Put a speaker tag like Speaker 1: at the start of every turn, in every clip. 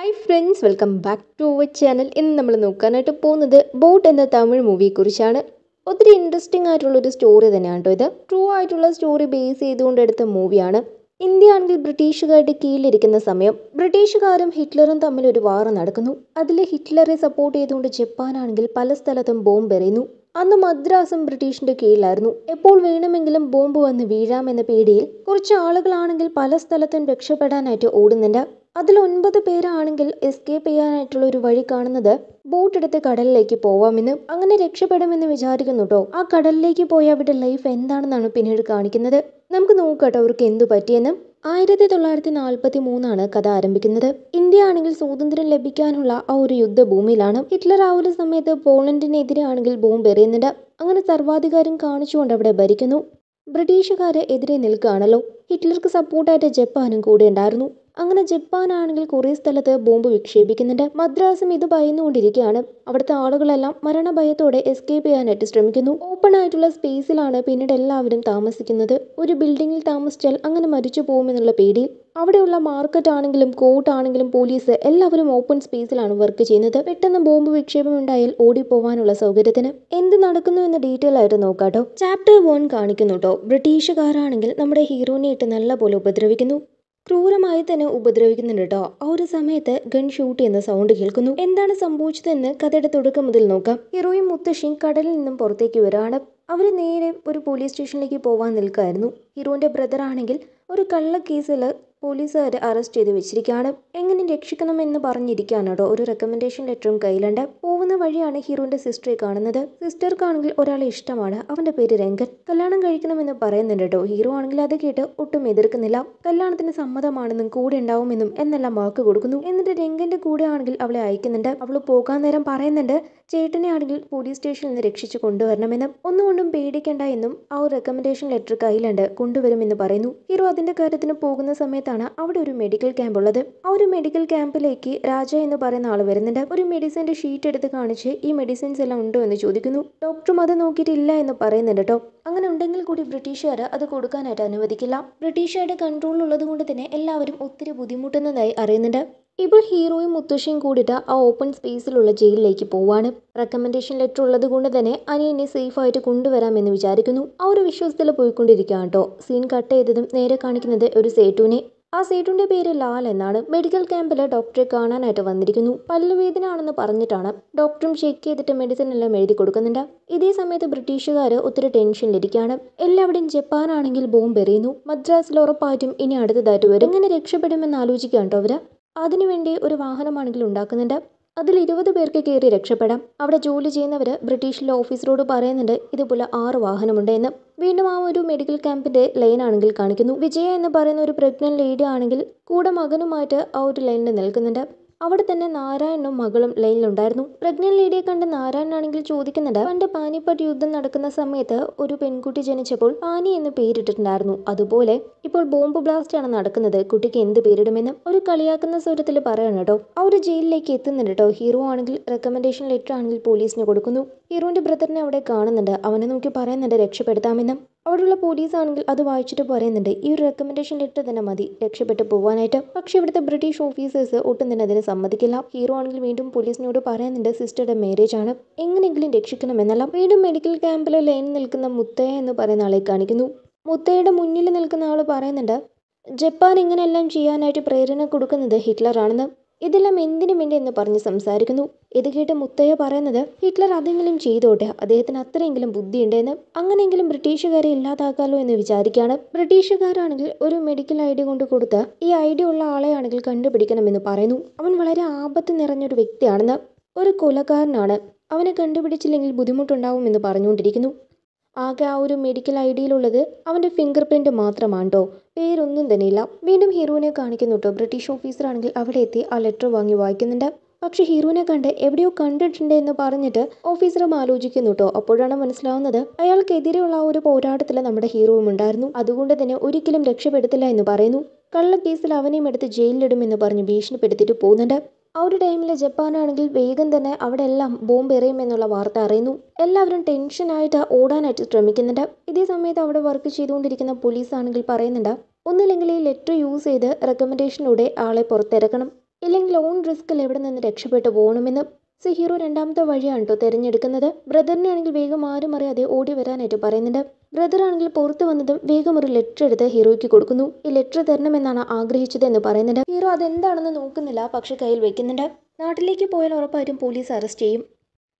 Speaker 1: hi friends welcome back to our channel ഇന്ന് നമ്മൾ നോക്കാനായിട്ട് പോകുന്നത് ബോട്ട് എന്ന തമിഴ് മൂവിയെക്കുറിച്ചാണ് ഒത്തിരി ഇൻട്രസ്റ്റിംഗ് ആയിട്ടുള്ള ഒരു സ്റ്റോറി തന്നെയാണ് കേട്ടോ ഇത് ട്രൂ ആയിട്ടുള്ള സ്റ്റോറി ബേസ് ചെയ്തുകൊണ്ട് എടുത്ത മൂവിയാണ് ഇന്ത്യ ആണെങ്കിൽ ബ്രിട്ടീഷുകാരുടെ കീഴിലിരിക്കുന്ന സമയം ബ്രിട്ടീഷുകാരും ഹിറ്റ്ലറും തമ്മിൽ ഒരു വാർ നടക്കുന്നു അതിൽ ഹിറ്റ്ലറെ സപ്പോർട്ട് ചെയ്തുകൊണ്ട് ജപ്പാനാണെങ്കിൽ പല സ്ഥലത്തും ബോംബ് എറിയുന്നു അന്ന് മദ്രാസും ബ്രിട്ടീഷിന്റെ കീഴിലായിരുന്നു എപ്പോൾ വേണമെങ്കിലും ബോംബ് വന്ന് വീഴാമെന്ന പേടിയിൽ കുറച്ച് ആളുകളാണെങ്കിൽ പല സ്ഥലത്തും രക്ഷപ്പെടാനായിട്ട് ഓടുന്നുണ്ട് അതിൽ ഒൻപത് പേരാണെങ്കിൽ എസ്കേപ്പ് ചെയ്യാനായിട്ടുള്ള ഒരു വഴി കാണുന്നത് ബോട്ടെടുത്ത് കടലിലേക്ക് പോവാമെന്ന് അങ്ങനെ രക്ഷപ്പെടുമെന്ന് വിചാരിക്കുന്നു കേട്ടോ ആ കടലിലേക്ക് പോയി അവരുടെ ലൈഫ് എന്താണെന്നാണ് പിന്നീട് കാണിക്കുന്നത് നമുക്ക് നോക്കട്ടെ അവർക്ക് എന്തു പറ്റിയെന്നും ആയിരത്തി തൊള്ളായിരത്തി നാൽപ്പത്തി മൂന്നാണ് കഥ ആരംഭിക്കുന്നത് ഇന്ത്യ ആണെങ്കിൽ സ്വാതന്ത്ര്യം ലഭിക്കാനുള്ള ആ ഒരു യുദ്ധഭൂമിയിലാണ് ഹിറ്റ്ലർ ആ ഒരു സമയത്ത് പോളണ്ടിനെതിരെ ആണെങ്കിൽ ബോംബ് എറിയുന്നുണ്ട് അങ്ങനെ സർവാധികാരം കാണിച്ചുകൊണ്ട് അവിടെ ഭരിക്കുന്നു ബ്രിട്ടീഷുകാരെ എതിരെ നിൽക്കുകയാണല്ലോ ഹിറ്റ്ലർക്ക് സപ്പോർട്ടായിട്ട് ജപ്പാനും കൂടെ ഉണ്ടായിരുന്നു അങ്ങനെ ജപ്പാനാണെങ്കിൽ കുറേ സ്ഥലത്ത് ബോംബ് വിക്ഷേപിക്കുന്നുണ്ട് മദ്രാസും ഇത് ഭയന്നുകൊണ്ടിരിക്കുകയാണ് അവിടുത്തെ ആളുകളെല്ലാം മരണഭയത്തോടെ എസ്കേപ്പ് ചെയ്യാനായിട്ട് ശ്രമിക്കുന്നു ഓപ്പൺ ആയിട്ടുള്ള സ്പേസിലാണ് പിന്നീട് എല്ലാവരും താമസിക്കുന്നത് ഒരു ബിൽഡിങ്ങിൽ താമസിച്ചാൽ അങ്ങനെ മരിച്ചു പോകുമെന്നുള്ള പേടി അവിടെയുള്ള മാർക്കറ്റ് ആണെങ്കിലും കോർട്ട് ആണെങ്കിലും പോലീസ് എല്ലാവരും ഓപ്പൺ സ്പേസിലാണ് വർക്ക് ചെയ്യുന്നത് പെട്ടെന്ന് ബോംബ് വിക്ഷേപം ഉണ്ടായാൽ ഓടിപ്പോവാനുള്ള സൗകര്യത്തിന് എന്ത് നടക്കുന്നു എന്ന ഡീറ്റെയിൽ ആയിട്ട് നോക്കാട്ടോ ചാപ്റ്റർ വൺ കാണിക്കുന്നുട്ടോ ബ്രിട്ടീഷുകാരാണെങ്കിൽ നമ്മുടെ ഹീറോനെ ഇട്ട് നല്ല പോലെ ഉപദ്രവിക്കുന്നു ക്രൂരമായി തന്നെ ഉപദ്രവിക്കുന്നുണ്ട് കേട്ടോ ആ ഒരു സമയത്ത് ഗൺ ഷൂട്ട് എന്ന സൗണ്ട് കേൾക്കുന്നു എന്താണ് സംഭവിച്ചതെന്ന് കഥയുടെ തുടക്കം മുതൽ നോക്കാം ഹീറോയും മുത്തശ്ശിയും കടലിൽ നിന്നും പുറത്തേക്ക് വരാണ് അവർ നേരെ ഒരു പോലീസ് സ്റ്റേഷനിലേക്ക് പോവാൻ നിൽക്കായിരുന്നു ഹീറോൻ്റെ ബ്രദറാണെങ്കിൽ ഒരു കള്ളക്കേസിൽ പോലീസുകാർ അറസ്റ്റ് ചെയ്ത് വെച്ചിരിക്കുകയാണ് എങ്ങനെ രക്ഷിക്കണമെന്ന് പറഞ്ഞിരിക്കുകയാണ് ഒരു റെക്കമെൻഡേഷൻ ലെറ്ററും കയ്യിലുണ്ട് പോകുന്ന വഴിയാണ് ഹീറോന്റെ സിസ്റ്ററെ കാണുന്നത് സിസ്റ്റർക്കാണെങ്കിൽ ഒരാളെ ഇഷ്ടമാണ് അവന്റെ പേര് രംഗൻ കല്യാണം കഴിക്കണമെന്ന് പറയുന്നുണ്ട് കേട്ടോ ഹീറോ ആണെങ്കിൽ അത് കേട്ട് ഒട്ടും എതിർക്കുന്നില്ല കല്യാണത്തിന് സമ്മതമാണെന്നും കൂടെ ഉണ്ടാവുമെന്നും എന്നെല്ലാം വാക്ക് കൊടുക്കുന്നു എന്നിട്ട് രംഗന്റെ കൂടെ ആണെങ്കിൽ അവളെ അയക്കുന്നുണ്ട് അവൾ പോകാൻ നേരം പറയുന്നുണ്ട് ചേട്ടനെ ആണെങ്കിൽ പോലീസ് സ്റ്റേഷനിൽ നിന്ന് രക്ഷിച്ചു കൊണ്ടുവരണമെന്നും ഒന്നുകൊണ്ടും പേടിക്കേണ്ട എന്നും ആ ഒരു റെക്കമെൻഡേഷൻ ലെറ്റർ കയ്യിലുണ്ട് കൊണ്ടുവരുമെന്ന് പറയുന്നു ഹീറോ അതിന്റെ കാര്യത്തിന് പോകുന്ന സമയത്ത് സമയത്താണ് അവിടെ ഒരു മെഡിക്കൽ ക്യാമ്പ് ഉള്ളത് ആ ഒരു മെഡിക്കൽ ക്യാമ്പിലേക്ക് രാജ എന്ന് പറയുന്ന ആൾ വരുന്നുണ്ട് ഒരു മെഡിസിൻ്റെ ഷീറ്റ് എടുത്ത് കാണിച്ച് ഈ മെഡിസിൻസ് എല്ലാം ഉണ്ടോ എന്ന് ചോദിക്കുന്നു ഡോക്ടറും അത് നോക്കിയിട്ടില്ല എന്ന് പറയുന്നുണ്ട് കേട്ടോ അങ്ങനെ ഉണ്ടെങ്കിൽ കൂടി ബ്രിട്ടീഷുകാർ അത് കൊടുക്കാനായിട്ട് അനുവദിക്കില്ല ബ്രിട്ടീഷുകാരുടെ ഉള്ളത് കൊണ്ട് തന്നെ എല്ലാവരും ഒത്തിരി ബുദ്ധിമുട്ടുന്നതായി അറിയുന്നുണ്ട് ഇപ്പോൾ ഹീറോയും മുത്തശ്ശിയും കൂടിയിട്ട് ആ ഓപ്പൺ സ്പേസിലുള്ള ജയിലിലേക്ക് പോവാണ് റെക്കമെൻഡേഷൻ ലെറ്റർ ഉള്ളത് കൊണ്ട് തന്നെ അനിയനെ സേഫായിട്ട് കൊണ്ടുവരാമെന്ന് വിചാരിക്കുന്നു ആ ഒരു വിശ്വാസത്തിൽ പോയിക്കൊണ്ടിരിക്കുകയാണ് കേട്ടോ സീൻ കട്ട് ചെയ്തതും നേരെ കാണിക്കുന്നത് ഒരു സേറ്റുവിനെ ആ സീറ്റുൻ്റെ പേര് ലാൽ എന്നാണ് മെഡിക്കൽ ക്യാമ്പിൽ ഡോക്ടറെ കാണാനായിട്ട് വന്നിരിക്കുന്നു ആണെന്ന് പറഞ്ഞിട്ടാണ് ഡോക്ടറും ചെക്ക് ചെയ്തിട്ട് മെഡിസിൻ എല്ലാം എഴുതി കൊടുക്കുന്നുണ്ട് ഇതേ സമയത്ത് ബ്രിട്ടീഷുകാർ ഒത്തിരി ടെൻഷനിലിരിക്കുകയാണ് എല്ലാവിടെയും ജപ്പാനാണെങ്കിൽ ബോംബ് എറിയുന്നു മദ്രാസിൽ ഉറപ്പായിട്ടും ഇനി അടുത്തതായിട്ട് വരും ഇങ്ങനെ രക്ഷപ്പെടുമെന്ന് ആലോചിക്കുകയാണ് കേട്ടോ അവർ അതിനുവേണ്ടി ഒരു വാഹനമാണെങ്കിൽ ഉണ്ടാക്കുന്നുണ്ട് അതിൽ ഇരുപത് പേർക്ക് കയറി രക്ഷപ്പെടാം അവിടെ ജോലി ചെയ്യുന്നവർ ബ്രിട്ടീഷിലെ ഓഫീസറോട് പറയുന്നുണ്ട് ഇതുപോലെ ആറ് വാഹനമുണ്ട് എന്ന് വീണ്ടും ആ ഒരു മെഡിക്കൽ ക്യാമ്പിന്റെ ലൈൻ ആണെങ്കിൽ കാണിക്കുന്നു വിജയ എന്ന് പറയുന്ന ഒരു പ്രഗ്നന്റ് ലേഡി ആണെങ്കിൽ കൂടെ മകനുമായിട്ട് ആ ഒരു ലൈനിൽ നിൽക്കുന്നുണ്ട് അവിടെ തന്നെ നാരായണനും മകളും ലൈനിലുണ്ടായിരുന്നു പ്രഗ്നന്റ് ലേഡിയെ കണ്ട് നാരായണനാണെങ്കിൽ ചോദിക്കുന്നുണ്ട് പണ്ട് പാനിപ്പട്ട് യുദ്ധം നടക്കുന്ന സമയത്ത് ഒരു പെൺകുട്ടി ജനിച്ചപ്പോൾ പാനി എന്ന് പേരിട്ടിട്ടുണ്ടായിരുന്നു അതുപോലെ ഇപ്പോൾ ബോംബ് ബ്ലാസ്റ്റ് ആണ് നടക്കുന്നത് കുട്ടിക്ക് എന്ത് പേരിടുമെന്ന് ഒരു കളിയാക്കുന്ന സ്വരത്തിൽ പറയണം കേട്ടോ ഒരു ജയിലിലേക്ക് എത്തുന്നുണ്ട് കേട്ടോ ഹീറോ ആണെങ്കിൽ റെക്കമെൻഡേഷൻ ലെറ്റർ ആണെങ്കിൽ പോലീസിന് കൊടുക്കുന്നു ഹീറോന്റെ ബ്രദറിനെ അവിടെ കാണുന്നുണ്ട് അവനെ നോക്കി പറയുന്നുണ്ട് രക്ഷപ്പെടുത്താമെന്നും അവിടെയുള്ള പോലീസ് ആണെങ്കിൽ അത് വായിച്ചിട്ട് പറയുന്നുണ്ട് ഈ ഒരു റെക്കമെൻഡേഷൻ ലെറ്റർ തന്നെ മതി രക്ഷപ്പെട്ട് പോകാനായിട്ട് പക്ഷേ ഇവിടുത്തെ ബ്രിട്ടീഷ് ഓഫീസേഴ്സ് ഒട്ടും തന്നെ അതിന് സമ്മതിക്കില്ല ഹീറോ ആണെങ്കിൽ വീണ്ടും പോലീസിനോട് പറയുന്നുണ്ട് സിസ്റ്ററുടെ മാരേജ് ആണ് എങ്ങനെയെങ്കിലും രക്ഷിക്കണമെന്നല്ല വീണ്ടും മെഡിക്കൽ ക്യാമ്പിൽ ലൈൻ നിൽക്കുന്ന മുത്തയ എന്ന് പറയുന്ന ആളെ കാണിക്കുന്നു മുത്തയുടെ മുന്നിൽ നിൽക്കുന്ന ആൾ പറയുന്നുണ്ട് ജപ്പാൻ ഇങ്ങനെയെല്ലാം ചെയ്യാനായിട്ട് പ്രേരണ കൊടുക്കുന്നത് ഹിറ്റ്ലറാണെന്ന് ഇതെല്ലാം എന്തിനു വേണ്ടി എന്ന് പറഞ്ഞ് സംസാരിക്കുന്നു ഇത് കേട്ട് മുത്തയ്യ പറയുന്നത് ഹിറ്റ്ലർ അതെങ്കിലും ചെയ്തോട്ടെ അദ്ദേഹത്തിന് അത്രയെങ്കിലും ബുദ്ധിയുണ്ടെന്ന് അങ്ങനെയെങ്കിലും ബ്രിട്ടീഷുകാരെ ഇല്ലാതാക്കാലോ എന്ന് വിചാരിക്കുകയാണ് ബ്രിട്ടീഷുകാരാണെങ്കിൽ ഒരു മെഡിക്കൽ ഐ ഡി കൊണ്ട് കൊടുത്ത് ഈ ഐ ഡി ഉള്ള ആളെയാണെങ്കിൽ കണ്ടുപിടിക്കണമെന്ന് പറയുന്നു അവൻ വളരെ ആപത്ത് നിറഞ്ഞൊരു വ്യക്തിയാണെന്ന് ഒരു കൊലക്കാരനാണ് അവനെ കണ്ടുപിടിച്ചില്ലെങ്കിൽ ബുദ്ധിമുട്ടുണ്ടാവുമെന്ന് പറഞ്ഞുകൊണ്ടിരിക്കുന്നു ആകെ ആ ഒരു മെഡിക്കൽ ഐ ഡിയിലുള്ളത് അവൻ്റെ ഫിംഗർ പ്രിൻ്റ് മാത്രമാണ് കേട്ടോ പേരൊന്നും ഇല്ല വീണ്ടും ഹീറോവിനെ കാണിക്കുന്നു കേട്ടോ ബ്രിട്ടീഷ് ഓഫീസറാണെങ്കിൽ അവിടെ എത്തി ആ ലെറ്റർ വാങ്ങി വായിക്കുന്നുണ്ട് പക്ഷെ ഹീറോവിനെ കണ്ട് എവിടെയോ കണ്ടിട്ടുണ്ട് എന്ന് പറഞ്ഞിട്ട് ഓഫീസറും ആലോചിക്കുന്നു കേട്ടോ അപ്പോഴാണ് മനസ്സിലാവുന്നത് അയാൾക്കെതിരെയുള്ള ഒരു പോരാട്ടത്തിൽ നമ്മുടെ ഹീറോവും ഉണ്ടായിരുന്നു അതുകൊണ്ട് തന്നെ ഒരിക്കലും രക്ഷപ്പെടുത്തില്ല എന്ന് പറയുന്നു കള്ളക്കേസിൽ അവനെയും എടുത്ത് ജയിലിലിടുമെന്ന് പറഞ്ഞ് ഭീഷണിപ്പെടുത്തിയിട്ട് പോകുന്നുണ്ട് ആ ഒരു ടൈമിൽ ജപ്പാനാണെങ്കിൽ വേഗം തന്നെ അവിടെ എല്ലാം ബോംബ് എറിയുമെന്നുള്ള വാർത്ത അറിയുന്നു എല്ലാവരും ടെൻഷനായിട്ട് ഓടാനായിട്ട് ശ്രമിക്കുന്നുണ്ട് ഇതേ സമയത്ത് അവിടെ വർക്ക് ചെയ്തുകൊണ്ടിരിക്കുന്ന പോലീസ് ആണെങ്കിൽ പറയുന്നുണ്ട് ഒന്നില്ലെങ്കിൽ ഈ ലെറ്റർ യൂസ് ചെയ്ത് റെക്കമെൻഡേഷനിലൂടെ ആളെ പുറത്തിറക്കണം ഇല്ലെങ്കിൽ ഓൺ റിസ്കിൽ എവിടെ നിന്ന് രക്ഷപ്പെട്ടു പോകണമെന്ന് സോ ഹീറോ രണ്ടാമത്തെ വഴിയാണ് കേട്ടോ തിരഞ്ഞെടുക്കുന്നത് ബ്രദറിനെ ആണെങ്കിൽ വേഗം ആരും അറിയാതെ ഓടി വരാനായിട്ട് പറയുന്നുണ്ട് ബ്രദർ ആണെങ്കിൽ പുറത്തു വന്നതും വേഗം ഒരു ലെറ്റർ എടുത്ത് ഹീറോയ്ക്ക് കൊടുക്കുന്നു ഈ ലെറ്റർ തരണമെന്നാണ് ആഗ്രഹിച്ചത് എന്ന് പറയുന്നുണ്ട് ഹീറോ അതെന്താണെന്ന് നോക്കുന്നില്ല പക്ഷെ കയ്യിൽ വെക്കുന്നുണ്ട് നാട്ടിലേക്ക് പോയാൽ ഉറപ്പായിട്ടും പോലീസ് അറസ്റ്റ് ചെയ്യും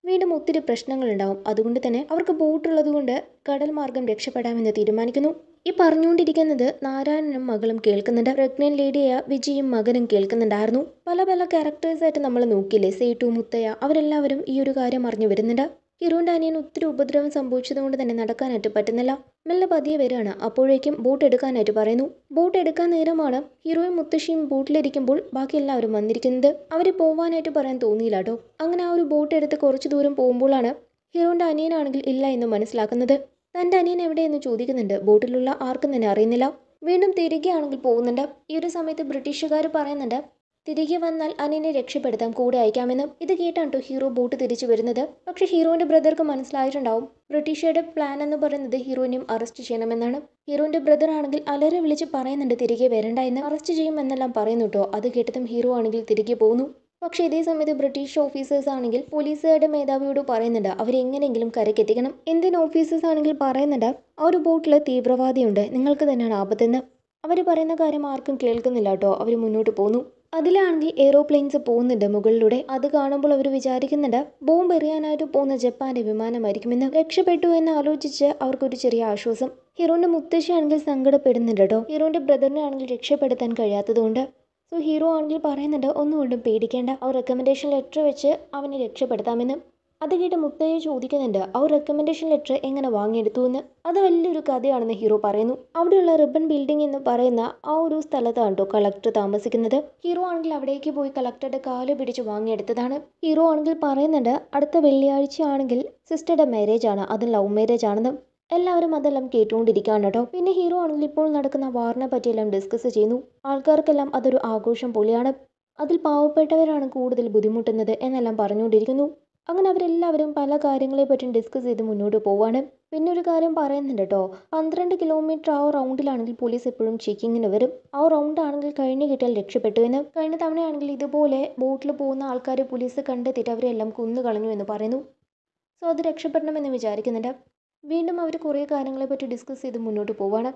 Speaker 1: വീണ്ടും ഒത്തിരി പ്രശ്നങ്ങളുണ്ടാവും അതുകൊണ്ട് തന്നെ അവർക്ക് ബോട്ടുള്ളത് കൊണ്ട് കടൽ മാർഗം രക്ഷപ്പെടാമെന്ന് തീരുമാനിക്കുന്നു ഈ പറഞ്ഞുകൊണ്ടിരിക്കുന്നത് നാരായണനും മകളും കേൾക്കുന്നുണ്ട് പ്രഗ്നന്റ് ലേഡിയായ വിജയും മകനും കേൾക്കുന്നുണ്ടായിരുന്നു പല പല ക്യാരക്ടേഴ്സായിട്ട് നമ്മൾ നോക്കിയില്ലേ സേട്ടു മുത്തയ്യ അവരെല്ലാവരും ഈ ഒരു കാര്യം അറിഞ്ഞു വരുന്നുണ്ട് കിറുവിൻ്റെ ഡാനിയൻ ഒത്തിരി ഉപദ്രവം സംഭവിച്ചതുകൊണ്ട് തന്നെ നടക്കാനായിട്ട് പറ്റുന്നില്ല മെല്ലെ പതിയെ വരികയാണ് അപ്പോഴേക്കും ബോട്ട് എടുക്കാനായിട്ട് പറയുന്നു ബോട്ട് എടുക്കാൻ നേരമാണ് ഹീറോയും മുത്തശ്ശിയും ബോട്ടിലിരിക്കുമ്പോൾ ബാക്കി എല്ലാവരും വന്നിരിക്കുന്നത് അവർ പോവാനായിട്ട് പറയാൻ തോന്നിയില്ല കേട്ടോ അങ്ങനെ ആ ഒരു ബോട്ട് എടുത്ത് കുറച്ച് ദൂരം പോകുമ്പോഴാണ് ഹീറോൻ്റെ അനിയനാണെങ്കിൽ ഇല്ല എന്ന് മനസ്സിലാക്കുന്നത് തൻ്റെ അനിയൻ എവിടെയെന്ന് ചോദിക്കുന്നുണ്ട് ബോട്ടിലുള്ള ആർക്കും തന്നെ അറിയുന്നില്ല വീണ്ടും തിരികെയാണെങ്കിൽ പോകുന്നുണ്ട് ഈ ഒരു സമയത്ത് ബ്രിട്ടീഷുകാർ പറയുന്നുണ്ട് തിരികെ വന്നാൽ അനിനെ രക്ഷപ്പെടുത്താം കൂടെ അയക്കാമെന്ന് ഇത് കേട്ടാണ് കേട്ടോ ഹീറോ ബോട്ട് തിരിച്ചു വരുന്നത് പക്ഷെ ഹീറോന്റെ ബ്രദർക്ക് മനസ്സിലായിട്ടുണ്ടാവും ബ്രിട്ടീഷുകാരുടെ പ്ലാൻ എന്ന് പറയുന്നത് ഹീറോയിനെയും അറസ്റ്റ് ചെയ്യണമെന്നാണ് ഹീറോന്റെ ബ്രദർ ആണെങ്കിൽ അലരെ വിളിച്ച് പറയുന്നുണ്ട് തിരികെ വരണ്ട എന്ന് അറസ്റ്റ് ചെയ്യുമെന്നെല്ലാം പറയുന്നു കേട്ടോ അത് കേട്ടതും ഹീറോ ആണെങ്കിൽ തിരികെ പോകുന്നു പക്ഷേ ഇതേ സമയത്ത് ബ്രിട്ടീഷ് ഓഫീസേഴ്സ് ആണെങ്കിൽ പോലീസുകാരുടെ മേധാവിയോട് പറയുന്നുണ്ട് അവരെങ്ങനെയെങ്കിലും കരക്കെത്തിക്കണം ഇന്ത്യൻ ഓഫീസേഴ്സ് ആണെങ്കിൽ പറയുന്നുണ്ട് ആ ഒരു ബോട്ടിൽ തീവ്രവാദിയുണ്ട് നിങ്ങൾക്ക് തന്നെയാണ് ആപത്തെന്ന് അവർ പറയുന്ന കാര്യം ആർക്കും കേൾക്കുന്നില്ല കേട്ടോ അവർ മുന്നോട്ട് പോന്നു അതിലാണെങ്കിൽ എയ്റോപ്ലെയിൻസ് പോകുന്നുണ്ട് മുകളിലൂടെ അത് കാണുമ്പോൾ അവർ വിചാരിക്കുന്നുണ്ട് ബോംബ് എറിയാനായിട്ട് പോകുന്ന ജപ്പാന്റെ വിമാനമായിരിക്കുമെന്ന് രക്ഷപ്പെട്ടു എന്ന് ആലോചിച്ച് അവർക്കൊരു ചെറിയ ആശ്വാസം ഹീറോന്റെ മുത്തശ്ശിയാണെങ്കിൽ സങ്കടപ്പെടുന്നുണ്ട് കേട്ടോ ഹീറോന്റെ ബ്രദറിനെ ആണെങ്കിൽ രക്ഷപ്പെടുത്താൻ കഴിയാത്തതുകൊണ്ട് സോ ഹീറോ ആണെങ്കിൽ പറയുന്നുണ്ട് ഒന്നുകൊണ്ടും പേടിക്കേണ്ട അവർ റെക്കമെൻഡേഷൻ ലെറ്റർ വെച്ച് അവനെ രക്ഷപ്പെടുത്താമെന്ന് അത് കേട്ട് മുത്തയ്യ ചോദിക്കുന്നുണ്ട് ആ റെക്കമെൻഡേഷൻ ലെറ്റർ എങ്ങനെ വാങ്ങിയെടുത്തു എന്ന് അത് വലിയൊരു കഥയാണെന്ന് ഹീറോ പറയുന്നു അവിടെയുള്ള റിബൺ ബിൽഡിംഗ് എന്ന് പറയുന്ന ആ ഒരു സ്ഥലത്താണ് കളക്ടർ താമസിക്കുന്നത് ഹീറോ ആണെങ്കിൽ അവിടേക്ക് പോയി കളക്ടറുടെ കാല് പിടിച്ച് വാങ്ങിയെടുത്തതാണ് ഹീറോ ആണെങ്കിൽ പറയുന്നുണ്ട് അടുത്ത വെള്ളിയാഴ്ച ആണെങ്കിൽ സിസ്റ്ററുടെ മാരേജ് ആണ് അത് ലവ് മാരേജ് ആണെന്നും എല്ലാവരും അതെല്ലാം കേട്ടുകൊണ്ടിരിക്കുകയാണ് കേട്ടോ പിന്നെ ഹീറോ ആണെങ്കിൽ ഇപ്പോൾ നടക്കുന്ന വാറിനെ പറ്റിയെല്ലാം ഡിസ്കസ് ചെയ്യുന്നു ആൾക്കാർക്കെല്ലാം അതൊരു ആഘോഷം പോലെയാണ് അതിൽ പാവപ്പെട്ടവരാണ് കൂടുതൽ ബുദ്ധിമുട്ടുന്നത് എന്നെല്ലാം പറഞ്ഞുകൊണ്ടിരിക്കുന്നു അങ്ങനെ അവരെല്ലാവരും പല കാര്യങ്ങളെ പറ്റിയും ഡിസ്കസ് ചെയ്ത് മുന്നോട്ട് പോവാണ് പിന്നെ ഒരു കാര്യം പറയുന്നുണ്ട് കേട്ടോ പന്ത്രണ്ട് കിലോമീറ്റർ ആ റൗണ്ടിലാണെങ്കിൽ പോലീസ് എപ്പോഴും ചെക്കിങ്ങിന് വരും ആ റൗണ്ട് ആണെങ്കിൽ കഴിഞ്ഞ് കിട്ടിയാൽ രക്ഷപ്പെട്ടു എന്ന് കഴിഞ്ഞ തവണയാണെങ്കിൽ ഇതുപോലെ ബോട്ടിൽ പോകുന്ന ആൾക്കാരെ പോലീസ് കണ്ടെത്തിയിട്ട് അവരെല്ലാം കുന്നു കളഞ്ഞു എന്ന് പറയുന്നു സോ അത് രക്ഷപ്പെടണമെന്ന് വിചാരിക്കുന്നുണ്ട് വീണ്ടും അവർ കുറേ കാര്യങ്ങളെപ്പറ്റി ഡിസ്കസ് ചെയ്ത് മുന്നോട്ട് പോവാണ്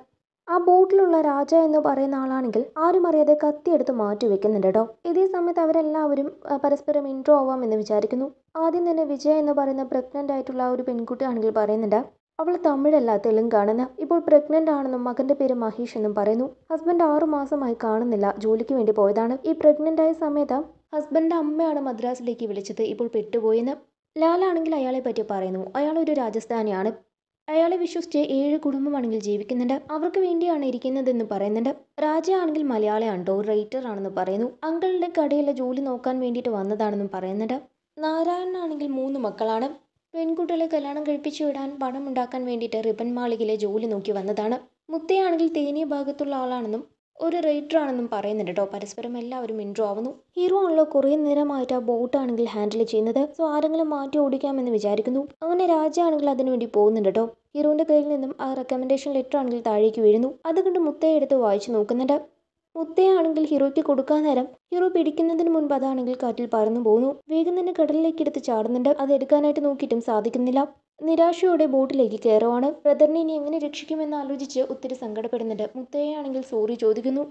Speaker 1: ആ ബോട്ടിലുള്ള രാജ എന്ന് പറയുന്ന ആളാണെങ്കിൽ ആരും അറിയാതെ കത്തിയെടുത്ത് മാറ്റി വെക്കുന്നുണ്ട് കേട്ടോ ഇതേ സമയത്ത് അവരെല്ലാവരും പരസ്പരം ഇൻട്രോ ആവാമെന്ന് വിചാരിക്കുന്നു ആദ്യം തന്നെ വിജയ എന്ന് പറയുന്ന പ്രഗ്നന്റ് ആയിട്ടുള്ള ഒരു പെൺകുട്ടി ആണെങ്കിൽ പറയുന്നുണ്ട് അവൾ തമിഴല്ല തെലുങ്കാണെന്ന് ഇപ്പോൾ പ്രഗ്നന്റ് ആണെന്നും മകന്റെ പേര് മഹേഷ് എന്നും പറയുന്നു ഹസ്ബൻഡ് ആറു മാസമായി കാണുന്നില്ല ജോലിക്ക് വേണ്ടി പോയതാണ് ഈ പ്രഗ്നന്റ് ആയ സമയത്ത് ഹസ്ബൻഡ് അമ്മയാണ് മദ്രാസിലേക്ക് വിളിച്ചത് ഇപ്പോൾ പെട്ടുപോയെന്ന് ലാലാണെങ്കിൽ അയാളെ പറ്റി പറയുന്നു അയാൾ ഒരു രാജസ്ഥാനിയാണ് അയാളെ വിശ്വസിച്ച് ഏഴ് കുടുംബമാണെങ്കിൽ ജീവിക്കുന്നുണ്ട് അവർക്ക് വേണ്ടിയാണ് ഇരിക്കുന്നതെന്ന് പറയുന്നുണ്ട് രാജയാണെങ്കിൽ മലയാളിയാണ്ടോ റൈറ്റർ ആണെന്ന് പറയുന്നു അങ്കളുടെ കടയിലെ ജോലി നോക്കാൻ വേണ്ടിയിട്ട് വന്നതാണെന്നും പറയുന്നുണ്ട് നാരായണനാണെങ്കിൽ മൂന്ന് മക്കളാണ് പെൺകുട്ടികളെ കല്യാണം കഴിപ്പിച്ചു വിടാൻ പണം ഉണ്ടാക്കാൻ വേണ്ടിയിട്ട് റിബൺ മാളികയിലെ ജോലി നോക്കി വന്നതാണ് മുത്തയാണെങ്കിൽ തേനിയ ഭാഗത്തുള്ള ആളാണെന്നും ഒരു ആണെന്നും പറയുന്നുണ്ട് കേട്ടോ പരസ്പരം എല്ലാവരും ഇൻട്രോ ആവുന്നു ഹീറോ ആണല്ലോ കുറേ നേരമായിട്ട് ആ ബോട്ട് ആണെങ്കിൽ ഹാൻഡിൽ ചെയ്യുന്നത് സോ ആരെങ്കിലും മാറ്റി ഓടിക്കാമെന്ന് വിചാരിക്കുന്നു അങ്ങനെ രാജാണെങ്കിൽ വേണ്ടി പോകുന്നുണ്ട് കേട്ടോ ഹീറോൻ്റെ കയ്യിൽ നിന്നും ആ റെക്കമെൻഡേഷൻ ലെറ്റർ ആണെങ്കിൽ താഴേക്ക് വീഴുന്നു അത് കണ്ട് മുത്തയെ എടുത്ത് വായിച്ചു നോക്കുന്നുണ്ട് മുത്തയാണെങ്കിൽ ഹീറോയ്ക്ക് കൊടുക്കാൻ നേരം ഹീറോ പിടിക്കുന്നതിന് മുൻപ് അതാണെങ്കിൽ കാറ്റിൽ പറന്നു പോകുന്നു വേഗം തന്നെ കടലിലേക്ക് എടുത്ത് ചാടുന്നുണ്ട് അത് എടുക്കാനായിട്ട് നോക്കിയിട്ടും സാധിക്കുന്നില്ല നിരാശയോടെ ബോട്ടിലേക്ക് കയറുവാണ് ബ്രദറിനെ ഇനി എങ്ങനെ രക്ഷിക്കുമെന്ന് ആലോചിച്ച് ഒത്തിരി സങ്കടപ്പെടുന്നുണ്ട് മുത്തയ്യാണെങ്കിൽ സോറി ചോദിക്കുന്നു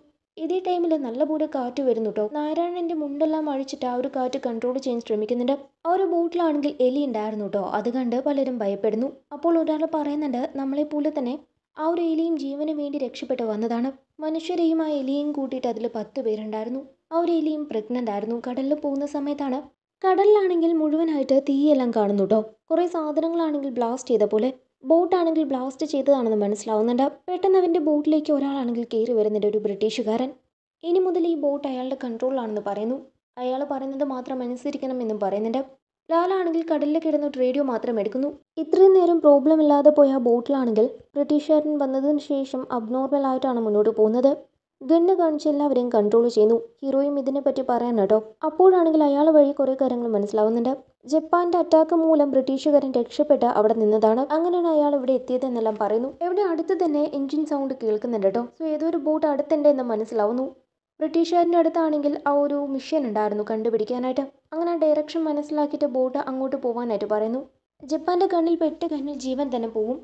Speaker 1: ഇതേ ടൈമിൽ നല്ലപോലെ കാറ്റ് വരുന്നു കേട്ടോ നാരായണന്റെ മുണ്ടെല്ലാം അഴിച്ചിട്ട് ആ ഒരു കാറ്റ് കൺട്രോൾ ചെയ്യാൻ ശ്രമിക്കുന്നുണ്ട് ആ ഒരു ബോട്ടിലാണെങ്കിൽ എലി ഉണ്ടായിരുന്നു കേട്ടോ അത് കണ്ട് പലരും ഭയപ്പെടുന്നു അപ്പോൾ ഒരാൾ പറയുന്നുണ്ട് നമ്മളെ പോലെ തന്നെ ആ ഒരു എലിയും ജീവന് വേണ്ടി രക്ഷപ്പെട്ട് വന്നതാണ് മനുഷ്യരെയും ആ എലിയും കൂട്ടിയിട്ട് അതിൽ പത്ത് പേരുണ്ടായിരുന്നു ആ ഒരു എലിയും പ്രഗ്നൻ്റ് ആയിരുന്നു കടലിൽ പോകുന്ന സമയത്താണ് കടലിലാണെങ്കിൽ മുഴുവനായിട്ട് തീയെല്ലാം കാണുന്നു കേട്ടോ കുറേ സാധനങ്ങളാണെങ്കിൽ ബ്ലാസ്റ്റ് ചെയ്ത പോലെ ബോട്ടാണെങ്കിൽ ബ്ലാസ്റ്റ് ചെയ്തതാണെന്ന് മനസ്സിലാവുന്നുണ്ട് പെട്ടെന്ന് അവൻ്റെ ബോട്ടിലേക്ക് ഒരാളാണെങ്കിൽ കയറി വരുന്നുണ്ട് ഒരു ബ്രിട്ടീഷുകാരൻ ഇനി മുതൽ ഈ ബോട്ട് അയാളുടെ കൺട്രോളിലാണെന്ന് പറയുന്നു അയാൾ പറയുന്നത് മാത്രം എന്നും പറയുന്നുണ്ട് ലാലാണെങ്കിൽ കടലിൽ കിടന്നിട്ട് റേഡിയോ മാത്രം എടുക്കുന്നു ഇത്രയും നേരം പ്രോബ്ലം ഇല്ലാതെ പോയ ആ ബോട്ടിലാണെങ്കിൽ ബ്രിട്ടീഷുകാരൻ വന്നതിന് ശേഷം അബ്നോർമൽ ആയിട്ടാണ് മുന്നോട്ട് പോകുന്നത് ഗണ്ണ് കാണിച്ച് എല്ലാവരെയും കൺട്രോൾ ചെയ്യുന്നു ഹീറോയും ഇതിനെപ്പറ്റി പറയാൻ കേട്ടോ അപ്പോഴാണെങ്കിൽ അയാൾ വഴി കുറെ കാര്യങ്ങൾ മനസ്സിലാവുന്നുണ്ട് ജപ്പാന്റെ അറ്റാക്ക് മൂലം ബ്രിട്ടീഷുകാരൻ രക്ഷപ്പെട്ട് അവിടെ നിന്നതാണ് അങ്ങനെയാണ് അയാൾ ഇവിടെ എത്തിയത് എന്നെല്ലാം പറയുന്നു ഇവിടെ അടുത്ത് തന്നെ എഞ്ചിൻ സൗണ്ട് കേൾക്കുന്നുണ്ട് കേട്ടോ സോ ഏതോ ഒരു ബോട്ട് അടുത്തുണ്ട് എന്ന് മനസ്സിലാവുന്നു ബ്രിട്ടീഷുകാരൻ്റെ അടുത്താണെങ്കിൽ ആ ഒരു മിഷൻ ഉണ്ടായിരുന്നു കണ്ടുപിടിക്കാനായിട്ട് അങ്ങനെ ഡയറക്ഷൻ മനസ്സിലാക്കിയിട്ട് ബോട്ട് അങ്ങോട്ട് പോകാനായിട്ട് പറയുന്നു ജപ്പാന്റെ കണ്ണിൽ പെട്ട് കഴിഞ്ഞാൽ ജീവൻ തന്നെ പോവും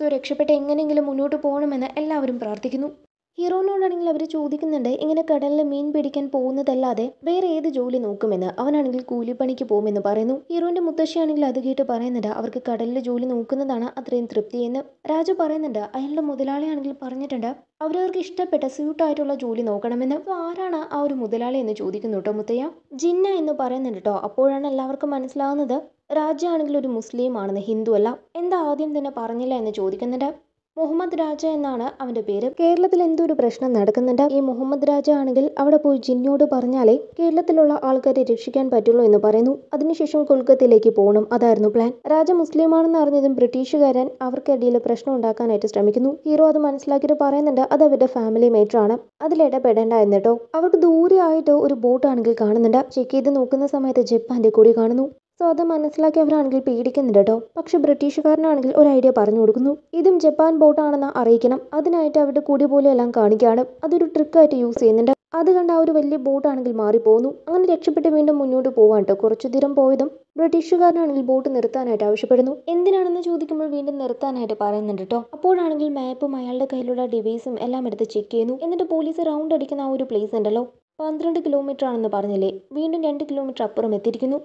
Speaker 1: സോ രക്ഷപ്പെട്ട് എങ്ങനെയെങ്കിലും മുന്നോട്ട് പോകണമെന്ന് എല്ലാവരും പ്രാർത്ഥിക്കുന്നു ഹീറോനോടാണെങ്കിൽ അവർ ചോദിക്കുന്നുണ്ട് ഇങ്ങനെ കടലിൽ മീൻ പിടിക്കാൻ പോകുന്നതല്ലാതെ വേറെ ഏത് ജോലി നോക്കുമെന്ന് അവനാണെങ്കിൽ കൂലിപ്പണിക്ക് പോകുമെന്ന് പറയുന്നു ഹീറോന്റെ മുത്തശ്ശിയാണെങ്കിൽ അത് കേട്ട് പറയുന്നുണ്ട് അവർക്ക് കടലിൽ ജോലി നോക്കുന്നതാണ് അത്രയും തൃപ്തിയെന്ന് രാജു പറയുന്നുണ്ട് അയാളുടെ മുതലാളിയാണെങ്കിൽ പറഞ്ഞിട്ടുണ്ട് അവരവർക്ക് ഇഷ്ടപ്പെട്ട സ്യൂട്ടായിട്ടുള്ള ജോലി നോക്കണമെന്ന് അപ്പോൾ ആരാണ് ആ ഒരു മുതലാളി എന്ന് ചോദിക്കുന്നു കേട്ടോ മുത്തയ്യ ജിന്ന എന്ന് പറയുന്നുണ്ട് കേട്ടോ അപ്പോഴാണ് എല്ലാവർക്കും മനസ്സിലാവുന്നത് രാജ ആണെങ്കിൽ ഒരു മുസ്ലിം ആണെന്ന് ഹിന്ദു അല്ല എന്താ ആദ്യം തന്നെ പറഞ്ഞില്ല എന്ന് ചോദിക്കുന്നുണ്ട് മുഹമ്മദ് രാജ എന്നാണ് അവന്റെ പേര് കേരളത്തിൽ എന്തോ ഒരു പ്രശ്നം നടക്കുന്നുണ്ട് ഈ മുഹമ്മദ് രാജ ആണെങ്കിൽ അവിടെ പോയി ജിന്നോട് പറഞ്ഞാലേ കേരളത്തിലുള്ള ആൾക്കാരെ രക്ഷിക്കാൻ പറ്റുള്ളൂ എന്ന് പറയുന്നു അതിനുശേഷം കൊൽക്കത്തയിലേക്ക് പോകണം അതായിരുന്നു പ്ലാൻ രാജ മുസ്ലിമാണെന്ന് അറിഞ്ഞതും ബ്രിട്ടീഷുകാരൻ അവർക്കിടയിൽ പ്രശ്നം ഉണ്ടാക്കാനായിട്ട് ശ്രമിക്കുന്നു ഹീറോ അത് മനസ്സിലാക്കിയിട്ട് പറയുന്നുണ്ട് അത് അവരുടെ ഫാമിലി മേറ്ററാണ് അതിലിടപെടേണ്ട എന്നിട്ടോ അവർക്ക് ദൂരെയായിട്ട് ഒരു ബോട്ട് ആണെങ്കിൽ കാണുന്നുണ്ട് ചെക്ക് ചെയ്ത് നോക്കുന്ന സമയത്ത് ജപ്പാന്റെ കൊടി കാണുന്നു സോ അത് മനസ്സിലാക്കി അവരാണെങ്കിൽ പേടിക്കുന്നില്ല കേട്ടോ പക്ഷെ ബ്രിട്ടീഷുകാരനാണെങ്കിൽ ഒരു ഐഡിയ പറഞ്ഞു കൊടുക്കുന്നു ഇതും ജപ്പാൻ ബോട്ടാണെന്ന് അറിയിക്കണം അതിനായിട്ട് അവരുടെ കൂടി കൊടി എല്ലാം കാണിക്കുകയാണ് അതൊരു ട്രിക്കായിട്ട് യൂസ് ചെയ്യുന്നുണ്ട് അത് കണ്ട് ആ ഒരു വലിയ ബോട്ടാണെങ്കിൽ മാറിപ്പോകുന്നു അങ്ങനെ രക്ഷപ്പെട്ട് വീണ്ടും മുന്നോട്ട് പോകാൻ കേട്ടോ കുറച്ചു ദൂരം പോയതും ബ്രിട്ടീഷുകാരനാണെങ്കിൽ ബോട്ട് നിർത്താനായിട്ട് ആവശ്യപ്പെടുന്നു എന്തിനാണെന്ന് ചോദിക്കുമ്പോൾ വീണ്ടും നിർത്താനായിട്ട് പറയുന്നുണ്ട് കേട്ടോ അപ്പോഴാണെങ്കിൽ മാപ്പും അയാളുടെ കയ്യിലുള്ള ഡിവൈസും എല്ലാം എടുത്ത് ചെക്ക് ചെയ്യുന്നു എന്നിട്ട് പോലീസ് റൗണ്ട് അടിക്കുന്ന ആ ഒരു പ്ലേസ് ഉണ്ടല്ലോ പന്ത്രണ്ട് കിലോമീറ്റർ ആണെന്ന് പറഞ്ഞില്ലേ വീണ്ടും രണ്ട് കിലോമീറ്റർ അപ്പുറം എത്തിയിരിക്കുന്നു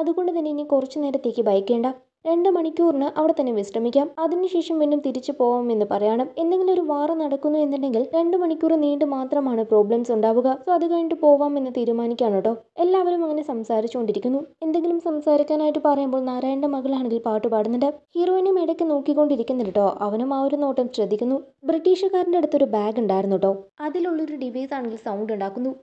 Speaker 1: അതുകൊണ്ട് തന്നെ ഇനി കുറച്ചു നേരത്തേക്ക് ഭയക്കേണ്ട രണ്ട് മണിക്കൂറിന് അവിടെ തന്നെ വിശ്രമിക്കാം അതിനുശേഷം വീണ്ടും തിരിച്ചു പോവാമെന്ന് പറയണം എന്തെങ്കിലും ഒരു വാറ നടക്കുന്നു എന്നുണ്ടെങ്കിൽ രണ്ട് മണിക്കൂർ നീണ്ട് മാത്രമാണ് പ്രോബ്ലംസ് ഉണ്ടാവുക സോ അത് കഴിഞ്ഞിട്ട് പോവാമെന്ന് തീരുമാനിക്കാണ് കേട്ടോ എല്ലാവരും അങ്ങനെ സംസാരിച്ചുകൊണ്ടിരിക്കുന്നു എന്തെങ്കിലും സംസാരിക്കാനായിട്ട് പറയുമ്പോൾ നാരായണന്റെ മകളാണെങ്കിൽ പാട്ട് പാടുന്നുണ്ട് ഹീറോയിനും ഇടയ്ക്ക് നോക്കിക്കൊണ്ടിരിക്കുന്നുണ്ട് കേട്ടോ അവനും ആ ഒരു നോട്ടം ശ്രദ്ധിക്കുന്നു ബ്രിട്ടീഷുകാരന്റെ അടുത്തൊരു ബാഗ് ഉണ്ടായിരുന്നു കേട്ടോ അതിലുള്ളൊരു ഡിവൈസ് ആണെങ്കിൽ സൗണ്ട് ഉണ്ടാക്കുന്നു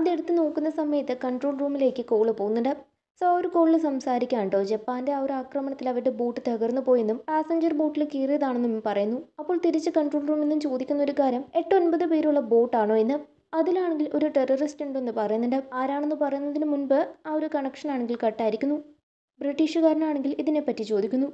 Speaker 1: അതെടുത്ത് നോക്കുന്ന സമയത്ത് കൺട്രോൾ റൂമിലേക്ക് കോള് പോകുന്നുണ്ട് സോ അവർ കൂടുതൽ സംസാരിക്കാൻ കേട്ടോ ജപ്പാന്റെ ആ ഒരു ആക്രമണത്തിൽ അവരുടെ ബോട്ട് തകർന്നു പോയെന്നും പാസഞ്ചർ ബോട്ടിൽ കീറിയതാണെന്നും പറയുന്നു അപ്പോൾ തിരിച്ച് കൺട്രോൾ റൂമിൽ നിന്നും ചോദിക്കുന്ന ഒരു കാര്യം എട്ട് ഒൻപത് പേരുള്ള ബോട്ടാണോ എന്ന് അതിലാണെങ്കിൽ ഒരു ടെററിസ്റ്റ് ഉണ്ടെന്ന് പറയുന്നുണ്ട് ആരാണെന്ന് പറയുന്നതിന് മുൻപ് ആ ഒരു കണക്ഷൻ ആണെങ്കിൽ കട്ടായിരിക്കുന്നു ബ്രിട്ടീഷുകാരനാണെങ്കിൽ ഇതിനെപ്പറ്റി ചോദിക്കുന്നു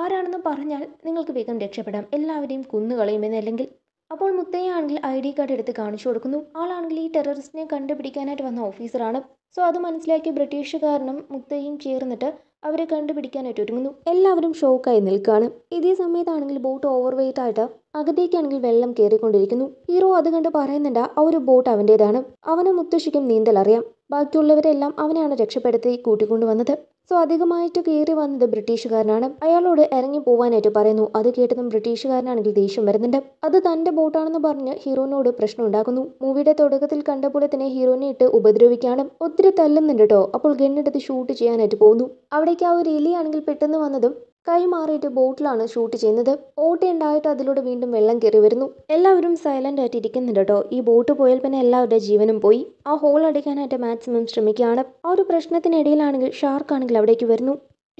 Speaker 1: ആരാണെന്ന് പറഞ്ഞാൽ നിങ്ങൾക്ക് വേഗം രക്ഷപ്പെടാം എല്ലാവരെയും കുന്നുകളയുമെന്ന് അല്ലെങ്കിൽ അപ്പോൾ ആണെങ്കിൽ ഐ ഡി കാർഡ് എടുത്ത് കാണിച്ചു കൊടുക്കുന്നു ആളാണെങ്കിൽ ഈ ടെററിസ്റ്റിനെ കണ്ടുപിടിക്കാനായിട്ട് വന്ന ഓഫീസറാണ് സോ അത് മനസ്സിലാക്കി ബ്രിട്ടീഷുകാരനും മുത്തയും ചേർന്നിട്ട് അവരെ കണ്ടുപിടിക്കാനായിട്ട് ഒരുങ്ങുന്നു എല്ലാവരും ഷോക്കായി നിൽക്കുകയാണ് ഇതേ സമയത്താണെങ്കിൽ ബോട്ട് ഓവർ വെയിറ്റ് ആയിട്ട് അകത്തേക്കാണെങ്കിൽ വെള്ളം കയറിക്കൊണ്ടിരിക്കുന്നു ഹീറോ അത് കണ്ട് പറയുന്നുണ്ട് ആ ഒരു ബോട്ട് അവൻ്റെതാണ് അവനെ മുത്തശ്ശിക്കും നീന്തൽ അറിയാം ബാക്കിയുള്ളവരെല്ലാം അവനാണ് രക്ഷപ്പെടുത്തി കൂട്ടിക്കൊണ്ടുവന്നത് സോ അധികമായിട്ട് കയറി വന്നത് ബ്രിട്ടീഷുകാരനാണ് അയാളോട് ഇറങ്ങി പോവാനായിട്ട് പറയുന്നു അത് കേട്ടതും ബ്രിട്ടീഷുകാരനാണെങ്കിൽ ദേഷ്യം വരുന്നുണ്ട് അത് തന്റെ ബോട്ടാണെന്ന് പറഞ്ഞ് ഹീറോനോട് പ്രശ്നം ഉണ്ടാക്കുന്നു മൂവിയുടെ തുടക്കത്തിൽ കണ്ട പോലെ തന്നെ ഹീറോനെ ഇട്ട് ഉപദ്രവിക്കാനും ഒത്തിരി തല്ലുന്നുണ്ട് കേട്ടോ അപ്പോൾ ഗണ്ണെടുത്ത് ഷൂട്ട് ചെയ്യാനായിട്ട് പോകുന്നു അവിടേക്ക് ആ ഒരു എലിയാണെങ്കിൽ പെട്ടെന്ന് വന്നതും കൈമാറിയിട്ട് ബോട്ടിലാണ് ഷൂട്ട് ചെയ്യുന്നത് ബോട്ട് ഉണ്ടായിട്ട് അതിലൂടെ വീണ്ടും വെള്ളം കയറി വരുന്നു എല്ലാവരും സൈലന്റ് ആയിട്ട് ഇരിക്കുന്നുണ്ട് കേട്ടോ ഈ ബോട്ട് പോയാൽ പിന്നെ എല്ലാവരുടെ ജീവനും പോയി ആ ഹോൾ അടിക്കാനായിട്ട് മാക്സിമം ശ്രമിക്കുകയാണ് ആ ഒരു പ്രശ്നത്തിനിടയിലാണെങ്കിൽ ഷാർക്ക് ആണെങ്കിൽ അവിടേക്ക് വരുന്നു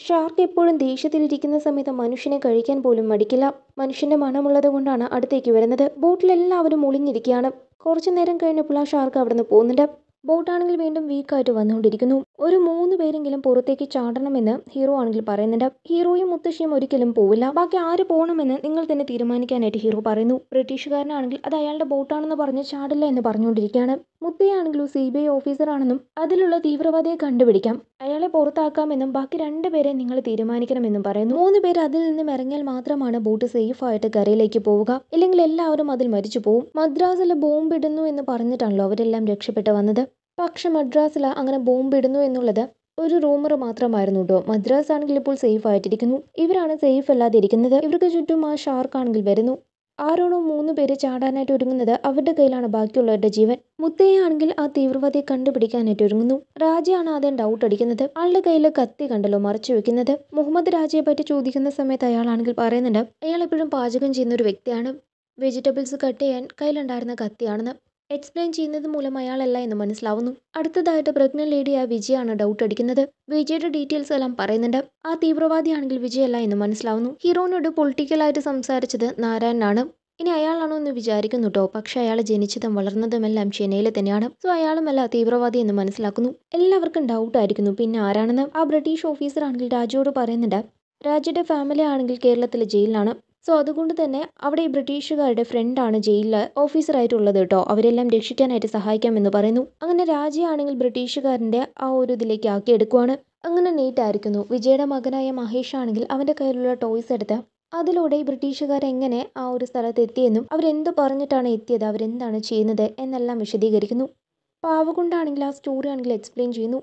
Speaker 1: ഷാർക്ക് എപ്പോഴും ദേഷ്യത്തിലിരിക്കുന്ന സമയത്ത് മനുഷ്യനെ കഴിക്കാൻ പോലും മടിക്കില്ല മനുഷ്യന്റെ മണമുള്ളത് കൊണ്ടാണ് അടുത്തേക്ക് വരുന്നത് ബോട്ടിൽ എല്ലാവരും ഒളിഞ്ഞിരിക്കുകയാണ് കുറച്ചു നേരം കഴിഞ്ഞപ്പോൾ ആ ഷാർക്ക് അവിടെ നിന്ന് പോകുന്നുണ്ട് ബോട്ടാണെങ്കിൽ വീണ്ടും വീക്കായിട്ട് വന്നുകൊണ്ടിരിക്കുന്നു ഒരു മൂന്ന് പേരെങ്കിലും പുറത്തേക്ക് ചാടണമെന്ന് ഹീറോ ആണെങ്കിൽ പറയുന്നുണ്ട് ഹീറോയും മുത്തശ്ശിയും ഒരിക്കലും പോവില്ല ബാക്കി ആര് പോകണമെന്ന് നിങ്ങൾ തന്നെ തീരുമാനിക്കാനായിട്ട് ഹീറോ പറയുന്നു ബ്രിട്ടീഷുകാരനാണെങ്കിൽ അത് അയാളുടെ ബോട്ടാണെന്ന് പറഞ്ഞ് ചാടില്ല എന്ന് പറഞ്ഞുകൊണ്ടിരിക്കുകയാണ് മുത്തയാണെങ്കിലും സി ബി ഐ ഓഫീസറാണെന്നും അതിലുള്ള തീവ്രവാദിയെ കണ്ടുപിടിക്കാം അയാളെ പുറത്താക്കാമെന്നും ബാക്കി രണ്ടുപേരെ നിങ്ങൾ തീരുമാനിക്കണമെന്നും പറയുന്നു മൂന്ന് പേര് അതിൽ നിന്നും ഇറങ്ങിയാൽ മാത്രമാണ് ബോട്ട് സേഫായിട്ട് കരയിലേക്ക് പോവുക ഇല്ലെങ്കിൽ എല്ലാവരും അതിൽ മരിച്ചു പോവും മദ്രാസിൽ ബോംബിടുന്നു എന്ന് പറഞ്ഞിട്ടാണല്ലോ അവരെല്ലാം രക്ഷപ്പെട്ട് വന്നത് പക്ഷെ മദ്രാസിൽ അങ്ങനെ ബോംബിടുന്നു എന്നുള്ളത് ഒരു റൂമർ മാത്രമായിരുന്നു കേട്ടോ മദ്രാസ് ആണെങ്കിൽ ഇപ്പോൾ സേഫ് ആയിട്ടിരിക്കുന്നു ഇവരാണ് സേഫ് അല്ലാതെ ഇരിക്കുന്നത് ഇവർക്ക് ചുറ്റും ആ ഷാർക്ക് ആണെങ്കിൽ വരുന്നു ആരോണോ മൂന്ന് പേര് ചാടാനായിട്ട് ഒരുങ്ങുന്നത് അവരുടെ കയ്യിലാണ് ബാക്കിയുള്ളവരുടെ ജീവൻ മുത്തയ്യാണെങ്കിൽ ആ തീവ്രവാദിയെ കണ്ടുപിടിക്കാനായിട്ട് ഒരുങ്ങുന്നു രാജയാണ് ആദ്യം ഡൗട്ട് അടിക്കുന്നത് ആളുടെ കയ്യിൽ കത്തി കണ്ടല്ലോ മറച്ചു വെക്കുന്നത് മുഹമ്മദ് രാജയെ പറ്റി ചോദിക്കുന്ന സമയത്ത് അയാളാണെങ്കിൽ പറയുന്നുണ്ട് അയാൾ എപ്പോഴും പാചകം ചെയ്യുന്ന ഒരു വ്യക്തിയാണ് വെജിറ്റബിൾസ് കട്ട് ചെയ്യാൻ കയ്യിലുണ്ടായിരുന്ന കത്തിയാണെന്ന് എക്സ്പ്ലെയിൻ ചെയ്യുന്നത് മൂലം അയാളല്ല എന്ന് മനസ്സിലാവുന്നു അടുത്തതായിട്ട് പ്രഗ്നന്റ് ലേഡിയായ വിജയാണ് ഡൗട്ട് അടിക്കുന്നത് വിജയുടെ ഡീറ്റെയിൽസ് എല്ലാം പറയുന്നുണ്ട് ആ തീവ്രവാദിയാണെങ്കിൽ വിജയല്ല എന്ന് മനസ്സിലാവുന്നു ഹീറോനോട് പൊളിറ്റിക്കലായിട്ട് സംസാരിച്ചത് നാരായണനാണ് ഇനി അയാളാണോ എന്ന് വിചാരിക്കുന്നു കേട്ടോ പക്ഷെ അയാൾ ജനിച്ചതും വളർന്നതുമെല്ലാം ചെന്നൈയിലെ തന്നെയാണ് സോ അയാളുമല്ല തീവ്രവാദി എന്ന് മനസ്സിലാക്കുന്നു എല്ലാവർക്കും ഡൗട്ട് ആയിരിക്കുന്നു പിന്നെ ആരാണെന്ന് ആ ബ്രിട്ടീഷ് ഓഫീസറാണെങ്കിൽ രാജുവോട് പറയുന്നുണ്ട് രാജയുടെ ഫാമിലി ആണെങ്കിൽ കേരളത്തിലെ ജയിലിലാണ് സോ അതുകൊണ്ട് തന്നെ അവിടെ ഈ ബ്രിട്ടീഷുകാരുടെ ഫ്രണ്ടാണ് ജയിലിൽ ഓഫീസറായിട്ടുള്ളത് കേട്ടോ അവരെല്ലാം രക്ഷിക്കാനായിട്ട് സഹായിക്കാമെന്ന് പറയുന്നു അങ്ങനെ രാജയാണെങ്കിൽ ബ്രിട്ടീഷുകാരൻ്റെ ആ ഒരു ഇതിലേക്ക് ആക്കി എടുക്കുവാണ് അങ്ങനെ നീറ്റായിരിക്കുന്നു വിജയുടെ മകനായ മഹേഷ് ആണെങ്കിൽ അവൻ്റെ കയ്യിലുള്ള ടോയ്സ് എടുത്ത് അതിലൂടെ ഈ ബ്രിട്ടീഷുകാരെങ്ങനെ ആ ഒരു സ്ഥലത്ത് എത്തിയെന്നും അവരെന്ത് പറഞ്ഞിട്ടാണ് എത്തിയത് അവരെന്താണ് ചെയ്യുന്നത് എന്നെല്ലാം വിശദീകരിക്കുന്നു പാവ കൊണ്ടാണെങ്കിൽ ആ സ്റ്റോറി ആണെങ്കിൽ എക്സ്പ്ലെയിൻ ചെയ്യുന്നു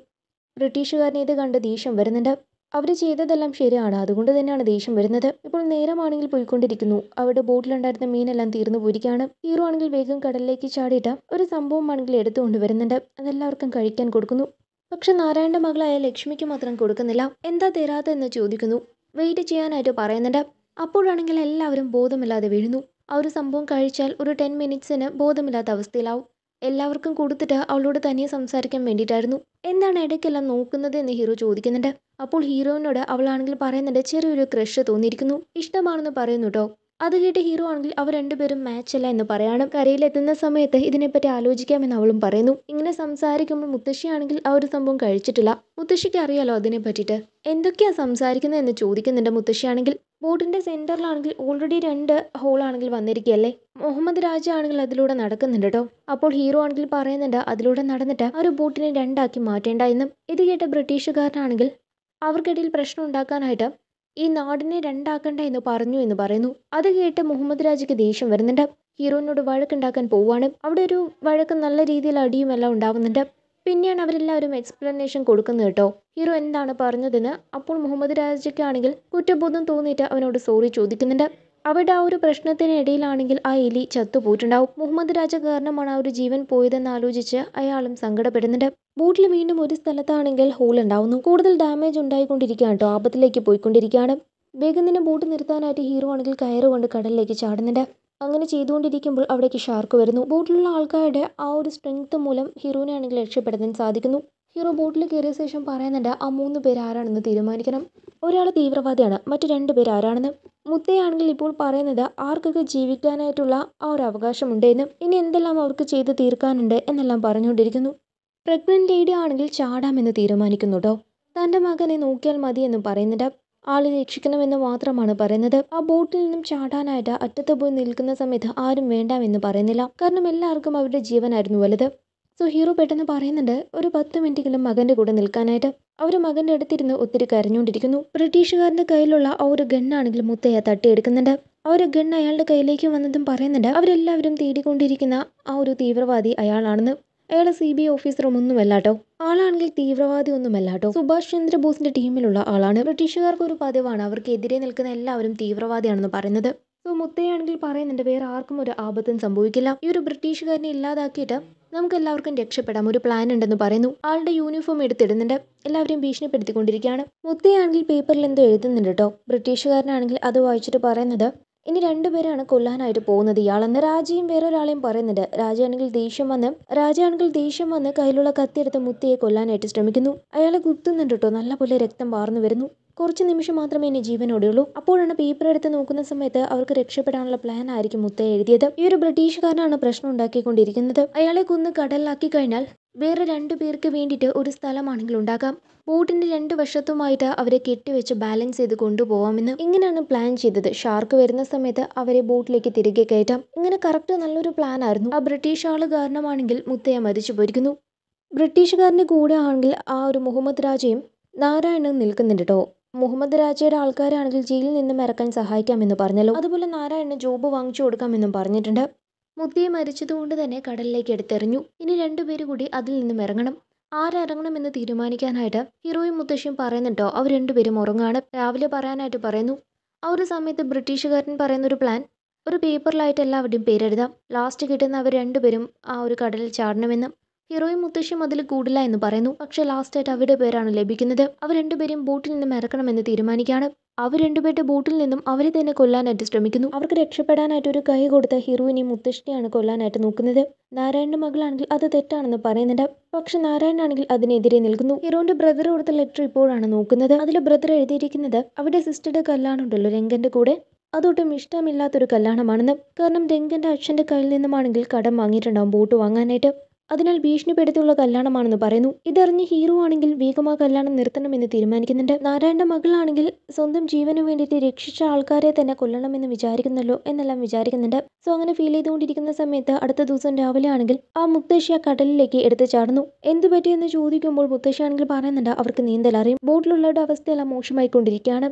Speaker 1: ബ്രിട്ടീഷുകാരനെ ഇത് കണ്ട് ദേഷ്യം വരുന്നുണ്ട് അവർ ചെയ്തതെല്ലാം ശരിയാണ് അതുകൊണ്ട് തന്നെയാണ് ദേഷ്യം വരുന്നത് ഇപ്പോൾ നേരമാണെങ്കിൽ പോയിക്കൊണ്ടിരിക്കുന്നു അവിടെ ബോട്ടിലുണ്ടായിരുന്ന മീനെല്ലാം തീർന്നു പോയിരിക്കുകയാണ് തീരുവാണെങ്കിൽ വേഗം കടലിലേക്ക് ചാടിയിട്ട് ഒരു സംഭവമാണെങ്കിൽ എടുത്തുകൊണ്ട് വരുന്നുണ്ട് അതെല്ലാവർക്കും കഴിക്കാൻ കൊടുക്കുന്നു പക്ഷെ നാരായണന്റെ മകളായ ലക്ഷ്മിക്ക് മാത്രം കൊടുക്കുന്നില്ല എന്താ തരാത്തെന്ന് ചോദിക്കുന്നു വെയിറ്റ് ചെയ്യാനായിട്ട് പറയുന്നുണ്ട് അപ്പോഴാണെങ്കിൽ എല്ലാവരും ബോധമില്ലാതെ വീഴുന്നു ആ ഒരു സംഭവം കഴിച്ചാൽ ഒരു ടെൻ മിനിറ്റ്സിന് ബോധമില്ലാത്ത അവസ്ഥയിലാവും എല്ലാവർക്കും കൊടുത്തിട്ട് അവളോട് തനിയെ സംസാരിക്കാൻ വേണ്ടിയിട്ടായിരുന്നു എന്താണ് ഇടയ്ക്കെല്ലാം നോക്കുന്നത് എന്ന് ഹീറോ ചോദിക്കുന്നുണ്ട് അപ്പോൾ ഹീറോവിനോട് അവളാണെങ്കിൽ പറയുന്നുണ്ട് ചെറിയൊരു ക്രഷ് തോന്നിയിരിക്കുന്നു ഇഷ്ടമാണെന്ന് പറയുന്നു കേട്ടോ അത് കേട്ട് ഹീറോ ആണെങ്കിൽ അവർ രണ്ടുപേരും മാച്ച് അല്ല എന്ന് പറയാണ് കരയിലെത്തുന്ന സമയത്ത് ഇതിനെപ്പറ്റി ആലോചിക്കാമെന്ന് അവളും പറയുന്നു ഇങ്ങനെ സംസാരിക്കുമ്പോൾ മുത്തശ്ശിയാണെങ്കിൽ ആ ഒരു സംഭവം കഴിച്ചിട്ടില്ല മുത്തശ്ശിക്ക് അറിയാലോ അതിനെ പറ്റിയിട്ട് എന്തൊക്കെയാ സംസാരിക്കുന്നത് എന്ന് ചോദിക്കുന്നുണ്ട് മുത്തശ്ശിയാണെങ്കിൽ ബോട്ടിന്റെ സെന്ററിലാണെങ്കിൽ ഓൾറെഡി രണ്ട് ഹോൾ ആണെങ്കിൽ വന്നിരിക്കുകയല്ലേ മുഹമ്മദ് രാജ ആണെങ്കിൽ അതിലൂടെ നടക്കുന്നുണ്ട് കേട്ടോ അപ്പോൾ ഹീറോ ആണെങ്കിൽ പറയുന്നുണ്ട് അതിലൂടെ നടന്നിട്ട് ആ ഒരു ബോട്ടിനെ രണ്ടാക്കി മാറ്റേണ്ട എന്നും ഇത് കേട്ട ബ്രിട്ടീഷുകാരനാണെങ്കിൽ അവർക്കിടയിൽ പ്രശ്നം ഉണ്ടാക്കാനായിട്ട് ഈ നാടിനെ രണ്ടാക്കണ്ട എന്ന് പറഞ്ഞു എന്ന് പറയുന്നു അത് കേട്ട് മുഹമ്മദ് രാജിക്ക് ദേഷ്യം വരുന്നുണ്ട് ഹീറോയിനോട് വഴക്കുണ്ടാക്കാൻ പോവുകയാണ് അവിടെ ഒരു വഴക്ക് നല്ല രീതിയിൽ അടിയും എല്ലാം ഉണ്ടാവുന്നുണ്ട് പിന്നെയാണ് അവരെല്ലാവരും എക്സ്പ്ലനേഷൻ കൊടുക്കുന്നത് കേട്ടോ ഹീറോ എന്താണ് പറഞ്ഞതെന്ന് അപ്പോൾ മുഹമ്മദ് രാജയ്ക്കാണെങ്കിൽ കുറ്റബോധം തോന്നിയിട്ട് അവനോട് സോറി ചോദിക്കുന്നുണ്ട് അവിടെ ആ ഒരു പ്രശ്നത്തിനിടയിലാണെങ്കിൽ ആ എലി ചത്തുപോയിട്ടുണ്ടാവും മുഹമ്മദ് രാജ കാരണമാണ് ആ ഒരു ജീവൻ പോയതെന്ന് ആലോചിച്ച് അയാളും സങ്കടപ്പെടുന്നുണ്ട് ബോട്ടിൽ വീണ്ടും ഒരു സ്ഥലത്താണെങ്കിൽ ഹോൾ ഉണ്ടാവുന്നു കൂടുതൽ ഡാമേജ് ഉണ്ടായിക്കൊണ്ടിരിക്കുകയാണ് കേട്ടോ ആപത്തിലേക്ക് പോയിക്കൊണ്ടിരിക്കുകയാണ് വേഗം തന്നെ ബോട്ട് നിർത്താനായിട്ട് ഹീറോ ആണെങ്കിൽ കയറുകൊണ്ട് കടലിലേക്ക് ചാടുന്നുണ്ട് അങ്ങനെ ചെയ്തുകൊണ്ടിരിക്കുമ്പോൾ അവിടേക്ക് ഷാർക്ക് വരുന്നു ബോട്ടിലുള്ള ആൾക്കാരുടെ ആ ഒരു സ്ട്രെങ്ത് മൂലം ഹീറോനെ ആണെങ്കിൽ രക്ഷപ്പെടുത്താൻ സാധിക്കുന്നു ഹീറോ ബോട്ടിൽ കയറിയ ശേഷം പറയുന്നുണ്ട് ആ മൂന്ന് പേര് ആരാണെന്ന് തീരുമാനിക്കണം ഒരാൾ തീവ്രവാദിയാണ് മറ്റു രണ്ട് പേര് ആരാണെന്ന് മുത്തയാണെങ്കിൽ ഇപ്പോൾ പറയുന്നത് ആർക്കൊക്കെ ജീവിക്കാനായിട്ടുള്ള ആ ഒരു അവകാശമുണ്ട് എന്നും ഇനി എന്തെല്ലാം അവർക്ക് ചെയ്ത് തീർക്കാനുണ്ട് എന്നെല്ലാം പറഞ്ഞുകൊണ്ടിരിക്കുന്നു പ്രഗ്നന്റ് ലേഡി ആണെങ്കിൽ ചാടാമെന്ന് തീരുമാനിക്കുന്നു കേട്ടോ തൻ്റെ മകനെ നോക്കിയാൽ മതി എന്ന് പറയുന്നുണ്ട് ആളെ രക്ഷിക്കണമെന്ന് മാത്രമാണ് പറയുന്നത് ആ ബോട്ടിൽ നിന്നും ചാടാനായിട്ട് അറ്റത്ത് പോയി നിൽക്കുന്ന സമയത്ത് ആരും വേണ്ടാമെന്ന് പറയുന്നില്ല കാരണം എല്ലാവർക്കും അവരുടെ ജീവനായിരുന്നു വലുത് സോ ഹീറോ പെട്ടെന്ന് പറയുന്നുണ്ട് ഒരു പത്ത് മിനിറ്റെങ്കിലും മകൻ്റെ കൂടെ നിൽക്കാനായിട്ട് അവർ മകൻ്റെ അടുത്തിരുന്ന് ഒത്തിരി കരഞ്ഞുകൊണ്ടിരിക്കുന്നു ബ്രിട്ടീഷുകാരൻ്റെ കയ്യിലുള്ള ആ ഒരു ഗണ്ണാണെങ്കിലും മുത്തയ്യ തട്ടിയെടുക്കുന്നുണ്ട് ആ ഒരു ഗൺ അയാളുടെ കയ്യിലേക്ക് വന്നതും പറയുന്നുണ്ട് അവരെല്ലാവരും തേടിക്കൊണ്ടിരിക്കുന്ന ആ ഒരു തീവ്രവാദി അയാളാണെന്ന് അയാൾ സി ബി ഐ ഓഫീസറും ഒന്നുമല്ല കേട്ടോ ആളാണെങ്കിൽ തീവ്രവാദി ഒന്നുമല്ല കേട്ടോ സുഭാഷ് ചന്ദ്രബോസിന്റെ ടീമിലുള്ള ആളാണ് ബ്രിട്ടീഷുകാർക്ക് ഒരു പതിവാണ് അവർക്കെതിരെ നിൽക്കുന്ന എല്ലാവരും തീവ്രവാദിയാണെന്ന് പറയുന്നത് സോ മുത്തയാണെങ്കിൽ പറയുന്നുണ്ട് വേറെ ആർക്കും ഒരു ആപത്തും സംഭവിക്കില്ല ഈ ഒരു ബ്രിട്ടീഷുകാരനെ ഇല്ലാതാക്കിയിട്ട് എല്ലാവർക്കും രക്ഷപ്പെടാം ഒരു പ്ലാൻ ഉണ്ടെന്ന് പറയുന്നു ആളുടെ യൂണിഫോം എടുത്തിടുന്നുണ്ട് എല്ലാവരെയും ഭീഷണിപ്പെടുത്തിക്കൊണ്ടിരിക്കുകയാണ് മുത്തയാണെങ്കിൽ പേപ്പറിൽ എന്തോ എഴുതുന്നുണ്ട് കേട്ടോ ബ്രിട്ടീഷുകാരനാണെങ്കിൽ അത് വായിച്ചിട്ട് പറയുന്നത് ഇനി രണ്ടുപേരാണ് കൊല്ലാനായിട്ട് പോകുന്നത് ഇയാളെന്ന് രാജയും വേറൊരാളെയും പറയുന്നുണ്ട് രാജയാണെങ്കിൽ ദേഷ്യം വന്ന് രാജയാണെങ്കിൽ ദേഷ്യം വന്ന് കയ്യിലുള്ള കത്തിയെടുത്ത് മുത്തയെ കൊല്ലാനായിട്ട് ശ്രമിക്കുന്നു അയാളെ കുത്തുന്നുണ്ട് കേട്ടോ നല്ലപോലെ രക്തം വാർന്നു വരുന്നു കുറച്ച് നിമിഷം മാത്രമേ ഇനി ജീവനോടെയുള്ളൂ അപ്പോഴാണ് പേപ്പർ എടുത്ത് നോക്കുന്ന സമയത്ത് അവർക്ക് രക്ഷപ്പെടാനുള്ള പ്ലാൻ ആയിരിക്കും മുത്ത എഴുതിയത് ഈ ഒരു ബ്രിട്ടീഷുകാരനാണ് പ്രശ്നം ഉണ്ടാക്കിക്കൊണ്ടിരിക്കുന്നത് അയാളെ കൊന്ന് കടലിലാക്കി കഴിഞ്ഞാൽ വേറെ രണ്ടു പേർക്ക് വേണ്ടിയിട്ട് ഒരു സ്ഥലമാണെങ്കിൽ ഉണ്ടാകാം ബോട്ടിന്റെ രണ്ടു വശത്തുമായിട്ട് അവരെ കെട്ടിവെച്ച് ബാലൻസ് ചെയ്ത് കൊണ്ടുപോകാമെന്ന് ഇങ്ങനെയാണ് പ്ലാൻ ചെയ്തത് ഷാർക്ക് വരുന്ന സമയത്ത് അവരെ ബോട്ടിലേക്ക് തിരികെ കയറ്റാം ഇങ്ങനെ കറക്റ്റ് നല്ലൊരു പ്ലാൻ ആയിരുന്നു ആ ബ്രിട്ടീഷ് ആള് കാരണമാണെങ്കിൽ മുത്തയ മരിച്ചു പോയിരിക്കുന്നു ബ്രിട്ടീഷുകാരൻ്റെ കൂടെ ആണെങ്കിൽ ആ ഒരു മുഹമ്മദ് രാജയും നാരായണൻ നിൽക്കുന്നുണ്ട് കേട്ടോ മുഹമ്മദ് രാജയുടെ ആൾക്കാരാണെങ്കിൽ ജയിലിൽ നിന്നും ഇറക്കാൻ സഹായിക്കാമെന്ന് പറഞ്ഞല്ലോ അതുപോലെ നാരായണന് ജോബ് വാങ്ങിച്ചു കൊടുക്കാമെന്നും പറഞ്ഞിട്ടുണ്ട് മുത്തിയെ മരിച്ചതുകൊണ്ട് തന്നെ കടലിലേക്ക് എടുത്തെറിഞ്ഞു ഇനി രണ്ടുപേരും കൂടി അതിൽ നിന്നും ഇറങ്ങണം എന്ന് തീരുമാനിക്കാനായിട്ട് ഹീറോയും മുത്തശ്ശിയും പറയുന്നുണ്ടോ അവർ രണ്ടുപേരും ഉറങ്ങാണ് രാവിലെ പറയാനായിട്ട് പറയുന്നു ആ ഒരു സമയത്ത് ബ്രിട്ടീഷുകാരൻ പറയുന്ന ഒരു പ്ലാൻ ഒരു പേപ്പറിലായിട്ട് എല്ലാവരുടെയും പേരെഴുതാം ലാസ്റ്റ് കിട്ടുന്ന അവർ രണ്ടുപേരും ആ ഒരു കടലിൽ ചാടണമെന്നും ഹീറോയും മുത്തശ്ശിയും അതിൽ കൂടില്ല എന്ന് പറയുന്നു പക്ഷേ ലാസ്റ്റായിട്ട് അവരുടെ പേരാണ് ലഭിക്കുന്നത് അവർ രണ്ടുപേരും ബോട്ടിൽ നിന്നും ഇറക്കണമെന്ന് തീരുമാനിക്കുകയാണ് അവർ രണ്ടുപേരുടെ ബോട്ടിൽ നിന്നും അവരെ തന്നെ കൊല്ലാനായിട്ട് ശ്രമിക്കുന്നു അവർക്ക് രക്ഷപ്പെടാനായിട്ട് ഒരു കൈ കൊടുത്ത ഹീറോയിനെയും മുത്തശ്ശിനെയാണ് കൊല്ലാനായിട്ട് നോക്കുന്നത് നാരായണന്റെ മകളാണെങ്കിൽ അത് തെറ്റാണെന്ന് പറയുന്നുണ്ട് പക്ഷെ നാരായണനാണെങ്കിൽ അതിനെതിരെ നിൽക്കുന്നു ഹീറോന്റെ ബ്രദർ കൊടുത്ത ലെറ്റർ ഇപ്പോഴാണ് നോക്കുന്നത് അതിൽ ബ്രദർ എഴുതിയിരിക്കുന്നത് അവരുടെ സിസ്റ്ററുടെ ഉണ്ടല്ലോ രംഗന്റെ കൂടെ അതൊട്ടും ഇഷ്ടമില്ലാത്തൊരു കല്യാണമാണെന്ന് കാരണം രംഗന്റെ അച്ഛന്റെ കയ്യിൽ നിന്നുമാണെങ്കിൽ കടം വാങ്ങിയിട്ടുണ്ടാവും ബോട്ട് വാങ്ങാനായിട്ട് അതിനാൽ ഭീഷണിപ്പെടുത്തിയുള്ള കല്യാണമാണെന്ന് പറയുന്നു ഇതറിഞ്ഞ് ഹീറോ ആണെങ്കിൽ വേഗം ആ കല്യാണം നിർത്തണമെന്ന് തീരുമാനിക്കുന്നുണ്ട് നാരായണന്റെ മകളാണെങ്കിൽ സ്വന്തം ജീവന് വേണ്ടിയിട്ട് രക്ഷിച്ച ആൾക്കാരെ തന്നെ കൊല്ലണമെന്ന് വിചാരിക്കുന്നല്ലോ എന്നെല്ലാം വിചാരിക്കുന്നുണ്ട് സോ അങ്ങനെ ഫീൽ ചെയ്തുകൊണ്ടിരിക്കുന്ന സമയത്ത് അടുത്ത ദിവസം രാവിലെ ആണെങ്കിൽ ആ മുത്തശ്ശി ആ കടലിലേക്ക് എടുത്ത് ചാടുന്നു എന്തു പറ്റിയെന്ന് ചോദിക്കുമ്പോൾ മുത്തശ്ശി ആണെങ്കിൽ പറയുന്നുണ്ട് അവർക്ക് നീന്തൽ അറിയും ബോട്ടിലുള്ളവരുടെ അവസ്ഥയെല്ലാം മോശമായിക്കൊണ്ടിരിക്കുകയാണ്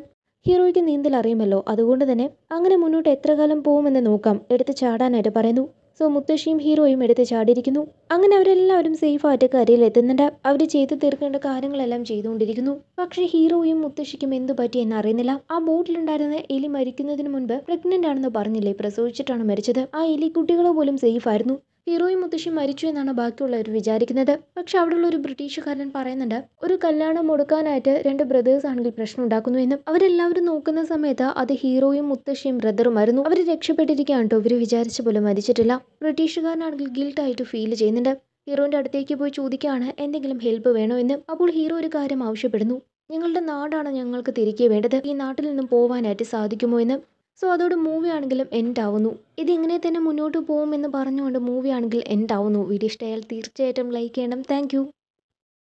Speaker 1: ഹീറോയ്ക്ക് നീന്തൽ അറിയുമല്ലോ അതുകൊണ്ട് തന്നെ അങ്ങനെ മുന്നോട്ട് എത്ര കാലം പോകുമെന്ന് നോക്കാം എടുത്ത് ചാടാനായിട്ട് പറയുന്നു സോ മുത്തശ്ശിയും ഹീറോയും എടുത്ത് ചാടിയിരിക്കുന്നു അങ്ങനെ അവരെല്ലാവരും സേഫായിട്ട് കരയിൽ എത്തുന്നുണ്ട് അവർ ചെയ്തു തീർക്കേണ്ട കാര്യങ്ങളെല്ലാം ചെയ്തുകൊണ്ടിരിക്കുന്നു പക്ഷേ ഹീറോയും മുത്തശ്ശിക്കും എന്തു പറ്റി എന്നറിയുന്നില്ല ആ ബോട്ടിലുണ്ടായിരുന്ന എലി മരിക്കുന്നതിന് മുൻപ് പ്രഗ്നന്റ് ആണെന്ന് പറഞ്ഞില്ലേ പ്രസവിച്ചിട്ടാണ് മരിച്ചത് ആ കുട്ടികളെ പോലും സേഫ് ആയിരുന്നു ഹീറോയും മുത്തശ്ശി മരിച്ചു എന്നാണ് ബാക്കിയുള്ളവർ വിചാരിക്കുന്നത് പക്ഷെ അവിടെയുള്ള ഒരു ബ്രിട്ടീഷുകാരൻ പറയുന്നുണ്ട് ഒരു കല്യാണം മുടക്കാനായിട്ട് രണ്ട് ബ്രദേഴ്സ് ആണെങ്കിൽ പ്രശ്നം ഉണ്ടാക്കുന്നു എന്നും അവരെല്ലാവരും നോക്കുന്ന സമയത്ത് അത് ഹീറോയും മുത്തശ്ശിയും ബ്രദറുമായിരുന്നു അവർ രക്ഷപ്പെട്ടിരിക്കുകയാണ് കേട്ടോ ഇവർ വിചാരിച്ച പോലെ മരിച്ചിട്ടില്ല ബ്രിട്ടീഷുകാരനാണെങ്കിൽ ആയിട്ട് ഫീൽ ചെയ്യുന്നുണ്ട് ഹീറോൻ്റെ അടുത്തേക്ക് പോയി ചോദിക്കുകയാണ് എന്തെങ്കിലും ഹെൽപ്പ് വേണോ എന്ന് അപ്പോൾ ഹീറോ ഒരു കാര്യം ആവശ്യപ്പെടുന്നു ഞങ്ങളുടെ നാടാണ് ഞങ്ങൾക്ക് തിരികെ വേണ്ടത് ഈ നാട്ടിൽ നിന്നും പോവാനായിട്ട് സാധിക്കുമോ എന്ന് സോ അതോടെ മൂവി ആണെങ്കിലും എൻഡ് ആവുന്നു ഇതിങ്ങനെ തന്നെ മുന്നോട്ട് പോകുമെന്ന് പറഞ്ഞുകൊണ്ട് മൂവി ആണെങ്കിൽ എൻഡ് ആവുന്നു വീഡിയോ ഇഷ്ടമായാൽ തീർച്ചയായിട്ടും ലൈക്ക് ചെയ്യണം താങ്ക്